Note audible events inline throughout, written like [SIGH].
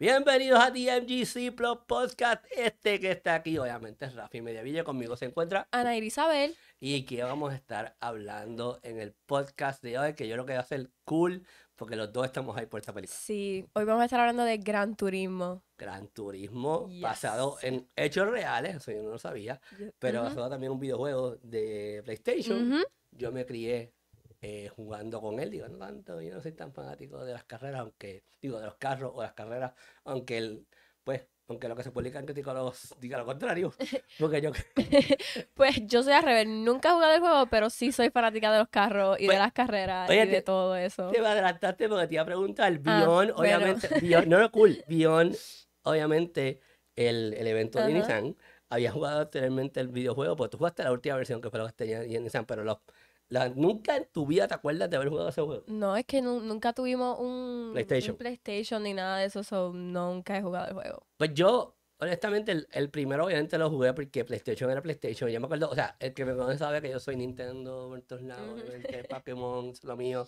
Bienvenidos a DMGC Plus Podcast. Este que está aquí, obviamente, es Rafi Mediavilla. Conmigo se encuentra Ana Isabel. Y que vamos a estar hablando en el podcast de hoy, que yo lo que va a ser cool, porque los dos estamos ahí por esta película. Sí, hoy vamos a estar hablando de Gran Turismo. Gran Turismo, basado en hechos reales, eso yo no lo sabía, pero basado también en un videojuego de PlayStation. Yo me crié eh, jugando con él. Digo, no tanto, yo no soy tan fanático de las carreras, aunque, digo, de los carros o las carreras, aunque él pues, aunque lo que se publica en los diga lo contrario. [LAUGHS] Porque yo... [LAUGHS] pues yo soy al revés, nunca he jugado el juego, pero sí soy fanática de los carros y de pues, las carreras y de todo eso. Te a adelantarte porque te iba a preguntar, ah, Beyond, obviamente, no, no, cool, [LAUGHS] Beyond, obviamente, el, el evento de Nissan, había jugado anteriormente el videojuego, pues tú jugaste la última versión que fue lo que tenía en Nissan, pero los ¿Nunca en tu vida te acuerdas de haber jugado ese juego? No, es que nunca tuvimos un PlayStation. ni nada de eso, so nunca he jugado el juego. Pues yo, honestamente, el, primero obviamente lo jugué porque PlayStation era PlayStation. ya me acuerdo, o sea, el que me conoce sabe que yo soy Nintendo por todos lados, Pokémon, lo mío.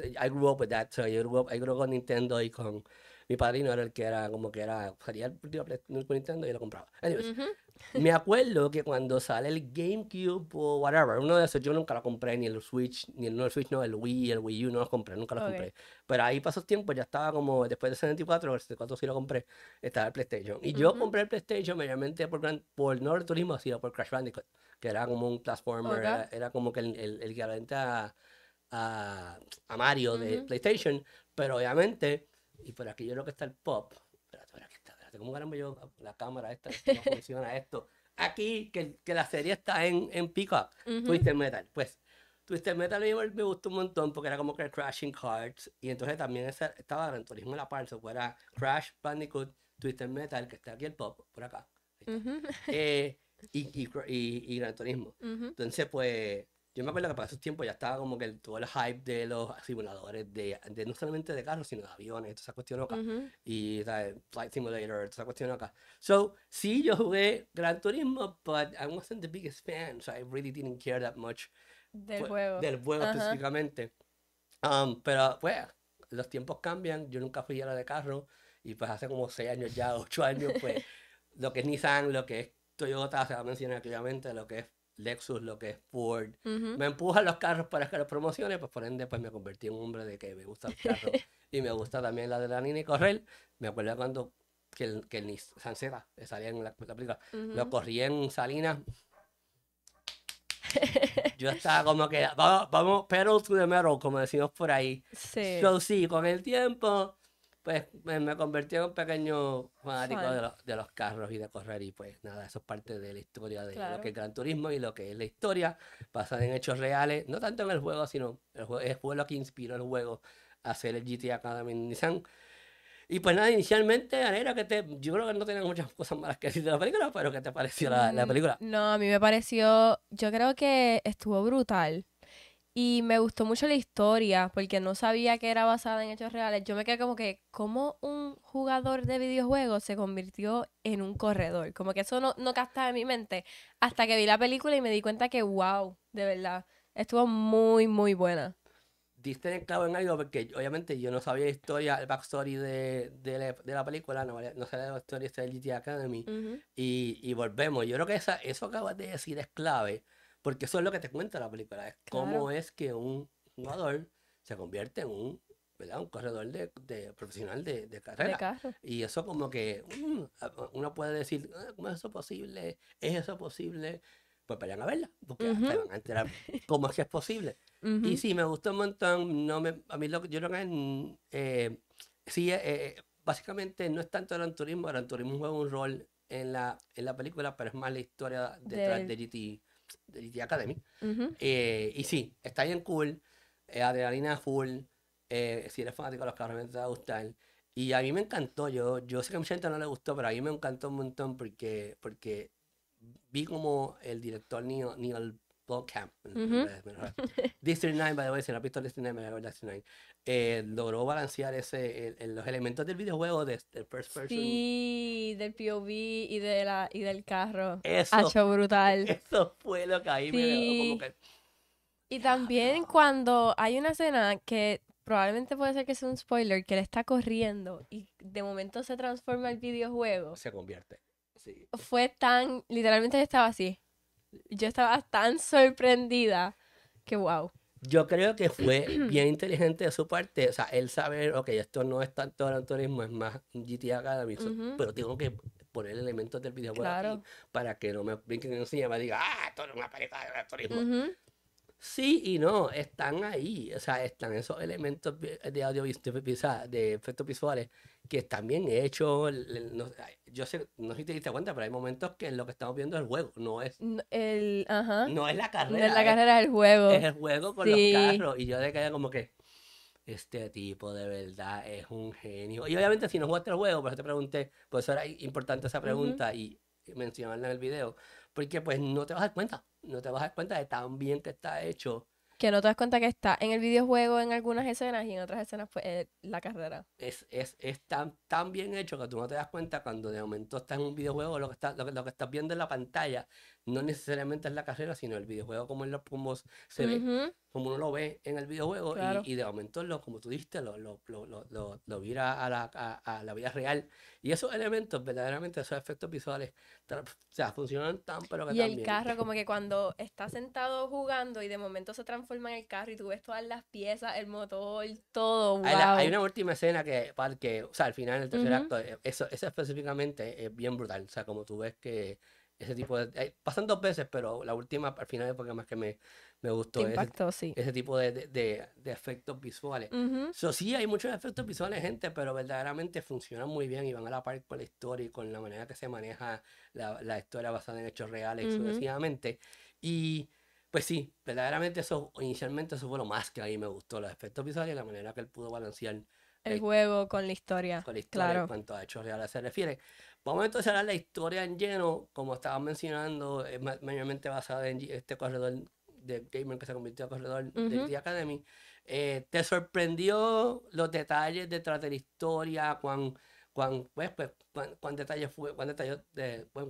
I grew up with that, so yo grew I grew up con Nintendo y con mi padrino era el que era como que era, salía el último Nintendo y lo compraba. Anyways, me acuerdo que cuando sale el GameCube o whatever, uno de esos, yo nunca lo compré, ni el Switch, ni el, no el Switch, no, el Wii, el Wii U, no los compré, nunca lo compré. Pero ahí pasó el tiempo, ya estaba como, después del 74, el 74 sí lo compré, estaba el PlayStation. Y yo compré el PlayStation obviamente, por, por no el turismo, sino por Crash Bandicoot, que era como un platformer, era, como que el, el, el a, a, a, Mario de PlayStation, pero obviamente y por aquí yo creo que está el pop. Espérate, espérate, espérate, ¿cómo ganamos yo la cámara esta? ¿Cómo [LAUGHS] funciona esto? Aquí, que, la serie está en, en up, Twister Metal. Pues Twister Metal me, gustó un montón porque era como que Crashing Cards. Y entonces también estaba Gran turismo en la parte, pues era Crash, Bandicoot, Twister Metal, que está aquí el pop, por acá. Eh, y, y, y, Gran Turismo. Entonces, pues, yo me acuerdo que para esos tiempos ya estaba como que todo el hype de los simuladores, de, de no solamente de carros, sino de aviones, toda esa cuestión acá. Y Flight Simulator, toda esa cuestión acá. So, sí, yo jugué Gran Turismo, but I wasn't the biggest fan, so I really didn't care that much. Del juego. Del juego específicamente. Um, pero, pues, los tiempos cambian. Yo nunca fui a la de carro. Y pues hace como seis años ya, [LAUGHS] ocho años, pues, lo que es Nissan, lo que es Toyota, se va a mencionar claramente, lo que es Lexus, lo que es Ford, me empujan los carros para que los promocione, pues por ende pues me convertí en un hombre de que me gusta el carro [LAUGHS] y me gusta también la de la y correr. Me acuerdo cuando que el, que el que salía en la, la película, lo corrí en Salinas. [LAUGHS] Yo estaba como que, vamos, vamos, pedal to the metal, como decimos por ahí. Sí. sí, con el tiempo pues me, me, convertí en un pequeño fanático de los, de los, carros y de correr y pues nada, eso es parte de la historia de lo que es Gran Turismo y lo que es la historia basada en hechos reales, no tanto en el juego, sino el juego, el que inspiró el juego a hacer el GTA Academy Nissan. Y pues nada, inicialmente, era que te, yo creo que no tenían muchas cosas malas que decir de la película, pero ¿qué te pareció la, la mm, película? No, a mí me pareció, yo creo que estuvo brutal y me gustó mucho la historia porque no sabía que era basada en hechos reales. Yo me quedé como que, ¿cómo un jugador de videojuegos se convirtió en un corredor? Como que eso no, no castaba en mi mente. Hasta que vi la película y me di cuenta que, wow, de verdad, estuvo muy, muy buena diste el clavo en algo porque obviamente yo no sabía la historia, el backstory de, la, película, no, sabía la historia de GTA Academy. y, volvemos, yo creo que esa, eso que acabas de decir es clave, porque eso es lo que te cuenta la película, es cómo es que un jugador se convierte en un, corredor de, profesional de, carrera. y eso como que mm, uno puede decir, ah, ¿cómo es eso posible? ¿Es eso posible? Pues vayan a verla, porque te van a enterar cómo es que es posible. Y sí, me gustó un montón. No a mí lo, yo lo que mm, eh, sí, eh, eh, básicamente no es tanto el Turismo, el Turismo juega un rol en la, en la película, pero es más la historia detrás de, de Academy. Eh, y sí, está bien cool, adrenalina full, eh, si eres fanático de los carros te va Y a mí me encantó, yo, yo sé que a mucha gente no le gustó, pero a mí me encantó un montón porque, porque vi como el director ni Neil Blood Camp. [LAUGHS] District 9, by the way, si no has visto District 9, me District 9. Eh, logró balancear los elementos del videojuego de, First Person. Sí, del POV y, del carro. Eso. Hacho brutal. [LAUGHS] Eso fue lo que ahí me me como que... Y también cuando hay una escena que probablemente puede ser que sea un spoiler, que le está corriendo y de momento se transforma el videojuego. Se convierte. Sí. Fue tan, literalmente estaba así yo estaba tan sorprendida que wow. Yo creo que fue [CLEARS THROAT] bien inteligente de su parte. O sea, él saber, ok, esto no es tanto gran turismo, es más GTA Academy, uh pero tengo que poner elementos del video aquí para que no me brinquen encima y me diga, ah, esto es una pareja de gran turismo. Sí y no, están ahí, o sea, están esos elementos de audiovisuales, de efectos visuales que están bien hechos. yo sé, no sé si te diste cuenta, pero hay momentos que en lo que estamos viendo es el juego, no es. El, ajá. No es la carrera. No es la carrera, es el juego. Es el juego con los carros. Y yo de como que, este tipo de verdad es un genio. Y obviamente, si no jugaste el juego, por eso te pregunté, pues era importante esa pregunta y mencionarla en el video porque pues no te vas a dar cuenta, no te vas a dar cuenta de tan bien te está hecho. Que no te das cuenta que está en el videojuego en algunas escenas y en otras escenas pues la carrera. Es, es, es tan, tan bien hecho que tú no te das cuenta cuando de momento estás en un videojuego, lo que, está, lo, lo que estás viendo en la pantalla no necesariamente es la carrera, sino el videojuego como, en los pumbos se ve, como uno lo ve en el videojuego y, y, de momento, como tú diste lo, lo, lo, lo vira a la, a, la, vida real. Y esos elementos, verdaderamente, esos efectos visuales, o sea, funcionan tan, pero que Y el carro, como [LAUGHS] que cuando estás sentado jugando y de momento se transforma en el carro y tú ves todas las piezas, el motor, todo, wow. hay, una última escena que, que, o sea, al final, el tercer acto, eh, eso, eso específicamente es bien brutal, o sea, como tú ves que ese tipo de... Eh, pasan dos veces, pero la última al final es porque más que me, me gustó. ese, tipo de, efectos visuales. sí, hay muchos efectos visuales, gente, pero verdaderamente funcionan muy bien y van a la par con la historia y con la manera que se maneja la, la historia basada en hechos reales, Y pues sí, verdaderamente eso, inicialmente eso fue lo más que a mí me gustó, los efectos visuales y la manera que él pudo balancear el eh, juego con la historia. Con la historia claro. en cuanto a hechos reales se refiere. Vamos entonces a la historia en lleno, como estaba mencionando, es mayormente basada en este corredor de gamer que se convirtió en corredor de The Academy. Eh, ¿Te sorprendió los detalles detrás de la historia? Cuán pues, pues, cuán, detalles fue, detalles de, pues,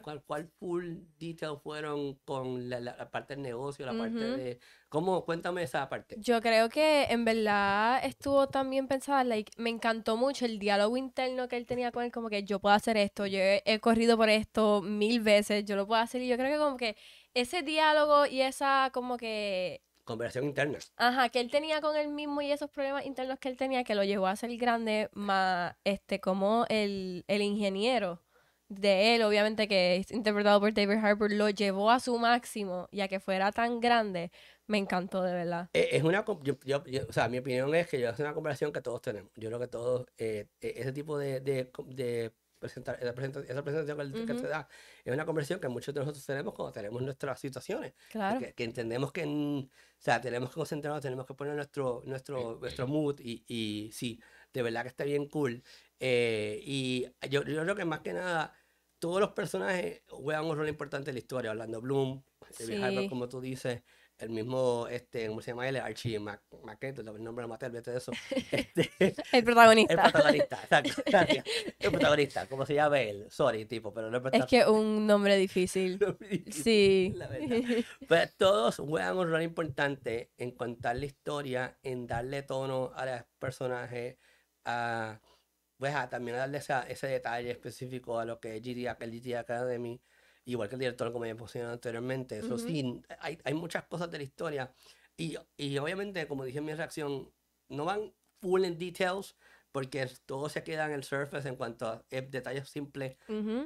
cuál, cuál, full detail fueron con la, parte del negocio, la parte de, cómo, cuéntame esa parte. Yo creo que en verdad estuvo también pensada, like, me encantó mucho el diálogo interno que él tenía con él, como que yo puedo hacer esto, yo he, he corrido por esto mil veces, yo lo puedo hacer y yo creo que como que ese diálogo y esa como que conversación interna. Ajá, que él tenía con él mismo y esos problemas internos que él tenía que lo llevó a ser grande, más este, como el, ingeniero de él, obviamente que es interpretado por David Harbour, lo llevó a su máximo ya que fuera tan grande, me encantó de verdad. Eh, es una, yo, o sea, mi opinión es que yo, es una conversación que todos tenemos. Yo creo que todos, eh, e-, ese tipo de, de presentar, esa, presentación que, se da es una conversión que muchos de nosotros tenemos cuando tenemos nuestras situaciones. Claro. Que, entendemos que o sea, tenemos que concentrarnos, tenemos que poner nuestro, nuestro, nuestro mood y, y sí, de verdad que está bien cool. Eh, y yo, yo creo que más que nada todos los personajes juegan un rol importante en la historia. Orlando Bloom, como tú dices, el mismo, este, ¿cómo se llama él? Archie Mac, el nombre lo maté, de eso. [LAUGHS] Este, [LAUGHS] el protagonista. El protagonista, exacto. Gracias. [LAUGHS] El protagonista, ¿cómo se llama él? Sorry, tipo, pero no es Es que un nombre difícil. sí. La verdad. Pero pues todos juegan un rol importante en contar la historia, en darle tono a los personajes, a, pues, a también darle ese detalle específico a lo que es GTA, el GTA Academy igual que el director, como ya posicionado anteriormente. Eso sí, hay, hay, muchas cosas de la historia. Y, y, obviamente, como dije en mi reacción, no van full en details, porque todo se queda en el surface en cuanto a eh, detalles simples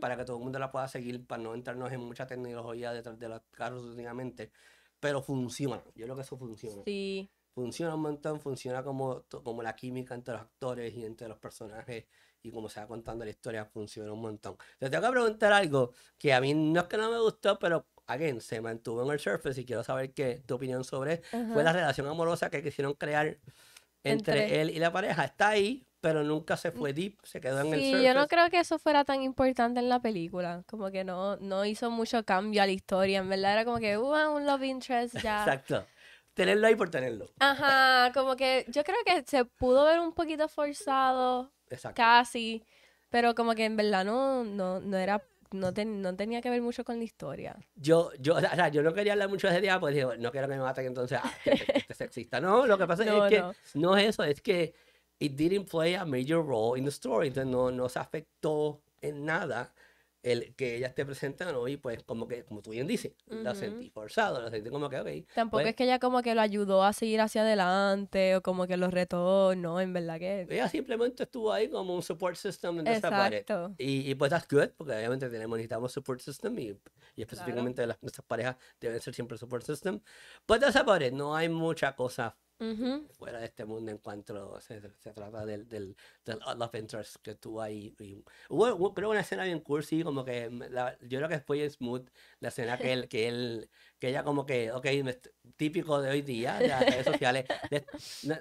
para que todo el mundo la pueda seguir, para no entrarnos en mucha tecnología detrás de los carros únicamente. Pero funciona, yo creo que eso funciona. Sí. Funciona un montón, funciona como, como la química entre los actores y entre los personajes y como se va contando la historia, funciona un montón. Te tengo que preguntar algo que a mí no es que no me gustó, pero again, se mantuvo en el surface y quiero saber qué tu opinión sobre fue la relación amorosa que quisieron crear entre, él y la pareja. Está ahí, pero nunca se fue mm, deep, se quedó en el surface. Sí, yo no creo que eso fuera tan importante en la película, como que no, no hizo mucho cambio a la historia, en verdad era como que hubo un love interest ya. Exacto. Tenerlo ahí por tenerlo. Ajá, como que yo creo que se pudo ver un poquito forzado, casi, pero como que en verdad no, no, no era no, no, tenía que ver mucho con la historia. Yo, yo, yo no quería hablar mucho de ese día, porque no quiero que me maten entonces, ah, que, sexista. No, lo que pasa es [LAUGHS] que no. no es eso, es que it didn't play a major role in the story, entonces no, no se afectó en nada el que ella esté presente y pues como que, como tú bien dices, la sentí forzada, la sentí como que, ok. Tampoco pues es que ella como que lo ayudó a seguir hacia adelante o como que lo retó, no, en verdad que... Ella simplemente estuvo ahí como un support system en Exacto. Y, y, pues that's good, porque obviamente tenemos, necesitamos support system y, específicamente nuestras parejas deben ser siempre support system. Pues de esa it, no hay mucha cosa fuera de este mundo en cuanto se, trata del, del, del love interest que tuvo ahí. hubo, creo una escena bien cursi, como que yo creo que fue en Smooth, la escena que él, que él, que ella como que, ok, típico de hoy día, de las redes sociales.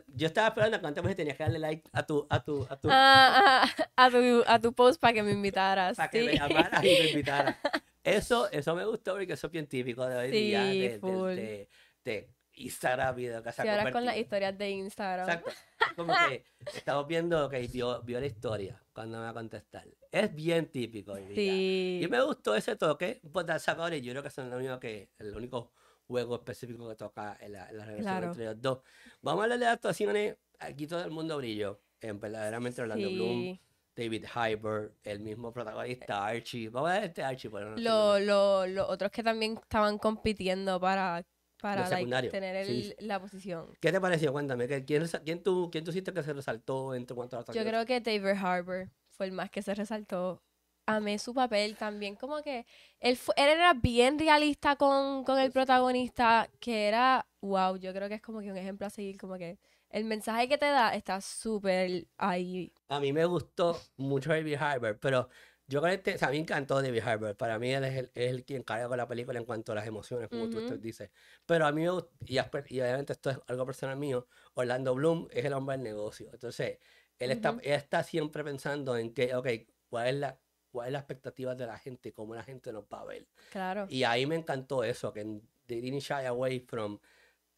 yo estaba esperando que antes tenías que darle like a tu, a tu, ah, ah, a tu, a, tu post para que me invitaras. Para que me llamaras y me invitaras. Eso, eso me gustó porque eso es bien típico de hoy día. de, de, y video y ahora con las historias de Instagram. Exacto. Como que estamos viendo que vio, vio, la historia cuando me va a contestar. Es bien típico. Sí. Y me gustó ese toque. Pues sacadores, yo creo que son lo único que, el único juego específico que toca en la, relación entre los dos. Vamos a hablar de actuaciones. Aquí todo el mundo brilló. En verdaderamente Orlando Bloom. David Hyber, el mismo protagonista, Archie. Vamos a ver este Archie. no los otros que también estaban compitiendo para para tener la posición. ¿Qué te pareció? Cuéntame, ¿quién, quién, tú, quién tú hiciste que se resaltó entre cuanto a Yo creo que David Harbour fue el más que se resaltó. Amé su papel también, como que él, él era bien realista con, con el protagonista, que era, wow, yo creo que es como que un ejemplo a seguir, como que el mensaje que te da está súper ahí. A mí me gustó mucho David Harbour, pero yo este, o sea, me encantó David Harbour. Para mí él es el, quien carga con la película en cuanto a las emociones, como tú, dices. Pero a mí, y, y, obviamente esto es algo personal mío, Orlando Bloom es el hombre del negocio. Entonces, él, está, está siempre pensando en que, ok, ¿cuál es la, cuál es la expectativa de la gente, cómo la gente nos va a ver. Claro. Y ahí me encantó eso, que en The Didn't Shy Away from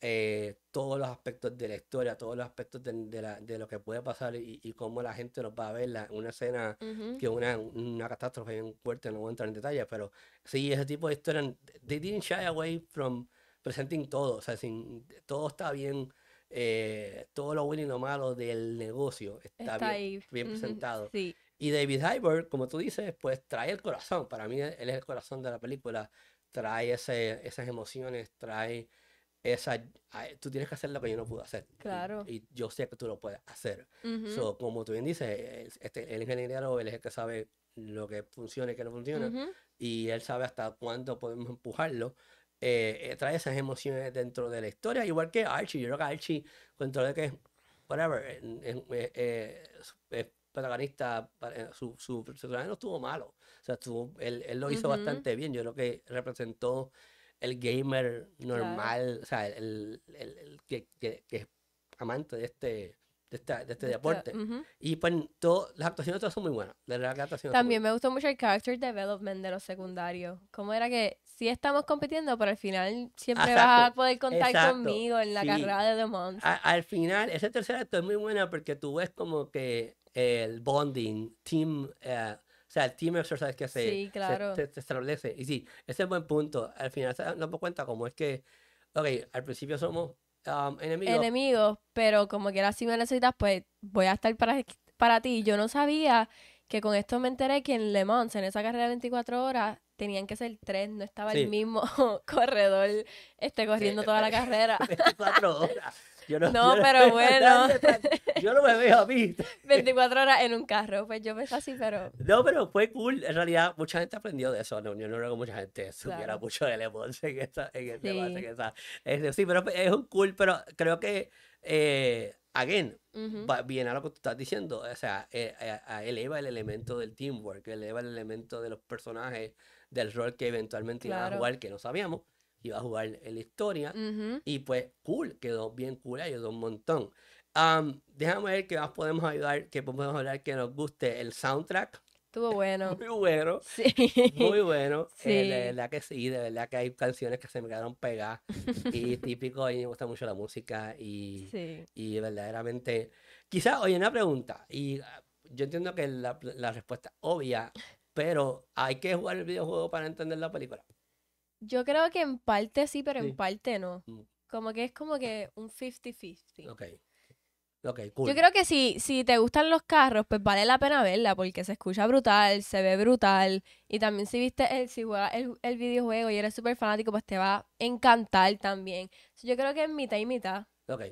eh, todos los aspectos de la historia, todos los aspectos de, lo que puede pasar y, cómo la gente nos va a ver la, una escena que una, una catástrofe bien fuerte, no voy a entrar en detalles, pero sí, ese tipo de historias, they didn't shy away from presenting todo, o sea, sin, todo está bien, eh, todo lo bueno y lo malo del negocio está, bien, bien presentado. Y David Hyber, como tú dices, pues trae el corazón, para mí él es el corazón de la película, trae esas emociones, trae esa, tú tienes que hacer lo que yo no pude hacer. Claro. Y, yo sé que tú lo puedes hacer. como tú bien dices, este, el ingeniero él es el que sabe lo que funciona y que no funciona. Y él sabe hasta cuándo podemos empujarlo. Eh, eh, trae esas emociones dentro de la historia, igual que Archie. Yo creo que Archie, que es, whatever, eh, es protagonista, su, su, personaje no estuvo malo. O sea, estuvo, él, él lo hizo bastante bien. Yo creo que representó el gamer normal, o sea, el, el, que, que, es amante de este, de, esta, de este deporte. Y pues todo, las actuaciones todas son muy buenas. De También me gustó mucho el character development de los secundarios. Cómo era que si estamos compitiendo, pero al final siempre vas a poder contar conmigo en la carrera de The Monster. al final, ese tercer acto es muy bueno porque tú ves como que el bonding, team, eh, o sea, el team of sabes qué Se, establece. Y sí, ese es buen punto. Al final no me cuenta cómo es que, ok, al principio somos um, enemigos. Enemigos, pero como que ahora si me necesitas, pues voy a estar para, para ti. Yo no sabía que con esto me enteré que en Le Mans, en esa carrera de 24 horas, tenían que ser tres, no estaba el mismo [LAUGHS] corredor este, corriendo toda la [LAUGHS] carrera. 24 horas no, pero bueno. yo no me veo a mí. 24 [LAUGHS] horas en un carro, pues yo me así, pero. No, pero fue cool. En realidad, mucha gente aprendió de eso. yo no creo que mucha gente supiera mucho de Le en, esa, en debate. sí, pero pues, es un cool, pero creo que. Eh, again, viene a lo que tú estás diciendo, o sea, eh, eh, eleva el elemento del teamwork, eleva el elemento de los personajes, del rol que eventualmente iban a jugar que no sabíamos iba a jugar en la historia. Y pues, cool, quedó bien cool, ayudó un montón. déjame ver qué más podemos ayudar, qué podemos hablar que nos guste. El soundtrack. Estuvo bueno. [LAUGHS] Muy bueno. Sí. Muy bueno. Eh, sí. de verdad que sí, de verdad que hay canciones que se me quedaron pegadas. y [LAUGHS] típico, a me gusta mucho la música y, y verdaderamente... Quizás, oye, una pregunta. Y ah, yo entiendo que la, la respuesta obvia, pero hay que jugar el videojuego para entender la película. Yo creo que en parte sí, pero en parte no. Mm. Como que es como que un 50-50. Ok. Okay, cool. Yo creo que si, si te gustan los carros, pues vale la pena verla porque se escucha brutal, se ve brutal. Y también si viste el, si juega el, videojuego y eres súper fanático, pues te va a encantar también. yo creo que es mitad y mitad. Ok,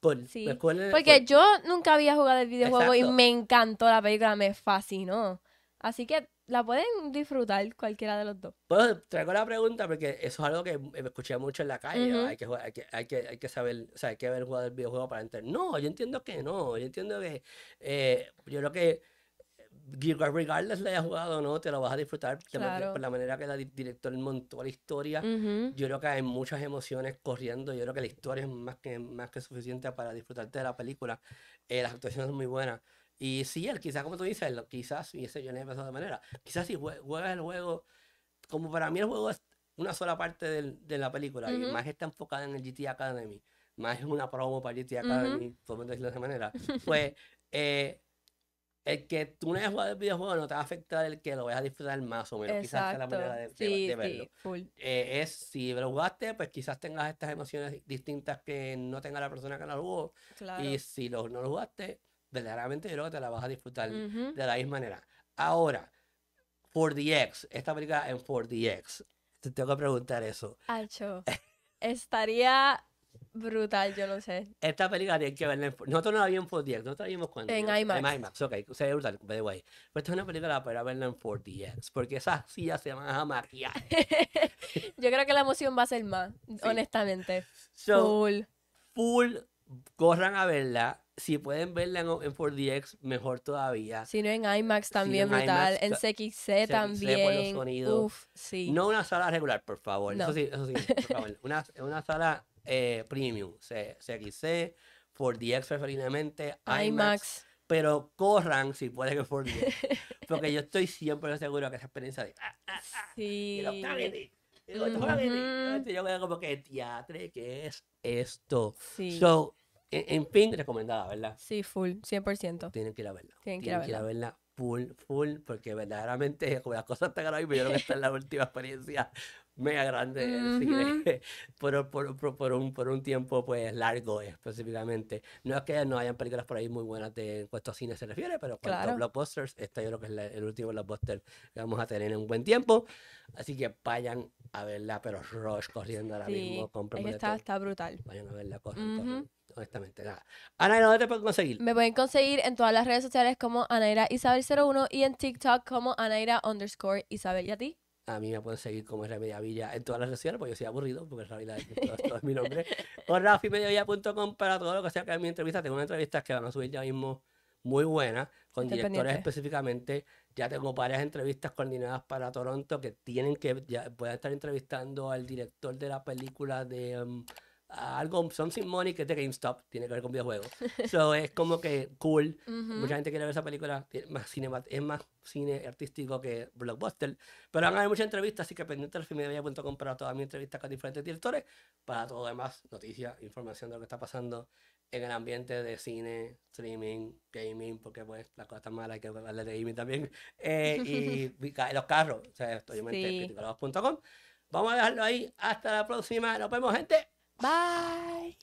pues Sí. Pues porque pues yo nunca había jugado el videojuego y me encantó la película, me fascinó. Así que la pueden disfrutar cualquiera de los dos. Pues traigo la pregunta porque eso es algo que escuché mucho en la calle. hay, que hay, que, hay, que, saber, o sea, hay que haber jugado el videojuego para entender. No, yo entiendo que no. Yo entiendo que eh, yo creo que eh, regardless la hayas jugado o no, te lo vas a disfrutar claro. por la manera que la director montó la historia. Yo creo que hay muchas emociones corriendo. Yo creo que la historia es más que, más que suficiente para disfrutarte de la película. Eh, las actuaciones son muy buenas. Y si él quizás, como tú dices, quizás, y ese yo no pensado de manera. Quizás si juegas el juego, como para mí el juego es una sola parte del, de la película, y más está enfocada en el GTA Academy, más es una promo para GTA Academy, por decirlo de esa manera, pues eh, el que tú no hayas jugado el videojuego no te va a afectar el que lo vayas a disfrutar más o menos, quizás es la manera de, verlo. Eh, es, si lo jugaste, pues quizás tengas estas emociones distintas que no tenga la persona que lo jugó, y si lo, no lo jugaste, verdaderamente yo creo que te la vas a disfrutar de la misma manera. Ahora, 4DX, esta película en 4DX, te tengo que preguntar eso. Acho, [LAUGHS] estaría brutal, yo lo sé. Esta película tiene que verla en... Nosotros no la vimos en 4DX, nosotros la vimos cuando... En IMAX. En IMAX, ok, sería brutal, by the Pero esta es una película para verla en 4DX, porque esas sillas se van a [LAUGHS] yo creo que la emoción va a ser más, honestamente. full. Full, corran a verla si pueden verla en, 4DX, mejor todavía. Si no, en IMAX también brutal. en CXC, también. Por sonidos. sí. No una sala regular, por favor. Eso sí, eso sí, por favor. [LAUGHS] Una, una sala eh, premium. CXC, 4DX preferiblemente, IMAX. Pero corran si pueden que 4DX. [LAUGHS] porque yo estoy siempre seguro que esa experiencia de... Ah, ah, ah, sí. Yo como que, teatro, ¿qué es esto? Sí. So, en, fin, recomendada, ¿verdad? Sí, full, 100%. Tienen que ir a verla. Tienen, que ir a verla. full, full, porque verdaderamente [LAUGHS] como las cosas están ahora pero yo creo que esta es la última experiencia mega grande [LAUGHS] por, por, por, un, por un tiempo pues largo específicamente. No es que no hayan películas por ahí muy buenas de en cuanto a cine se refiere, pero cuanto claro. blockbusters, este yo creo que es el último blockbuster que vamos a tener en un buen tiempo. Así que vayan a verla, pero Rush corriendo ahora mismo. Está, está brutal. Vayan a verla corriendo. cosa honestamente. Nada. Anaira, ¿dónde te pueden conseguir? Me pueden conseguir en todas las redes sociales como Anaira Isabel01 y en TikTok como Anaira underscore Isabel. ¿Y a ti? A mí me pueden seguir como Remedia Media Villa en todas las redes sociales, porque yo soy aburrido, porque Ravila todo, todo es mi nombre. [LAUGHS] o rafimediavilla.com para todo lo que sea que mi entrevista. Tengo una entrevista que van a subir ya mismo muy buena con directores específicamente. Ya tengo varias entrevistas coordinadas para Toronto que tienen que, ya, voy a estar entrevistando al director de la película de... Um, algo, Something Money, que es de GameStop, tiene que ver con videojuegos. Eso [LAUGHS] es como que cool. Mucha gente quiere ver esa película. Es más, cine, es más cine artístico que blockbuster. Pero van a haber muchas entrevistas, así que pendiente al a para todas mis entrevistas con diferentes directores, para todo demás, noticias, información de lo que está pasando en el ambiente de cine, streaming, gaming, porque pues las cosas están malas, hay que hablar de gaming también. [LAUGHS] Eh, y, los carros, o sea, estoy sí. Vamos a dejarlo ahí. Hasta la próxima. Nos vemos, gente. Bye.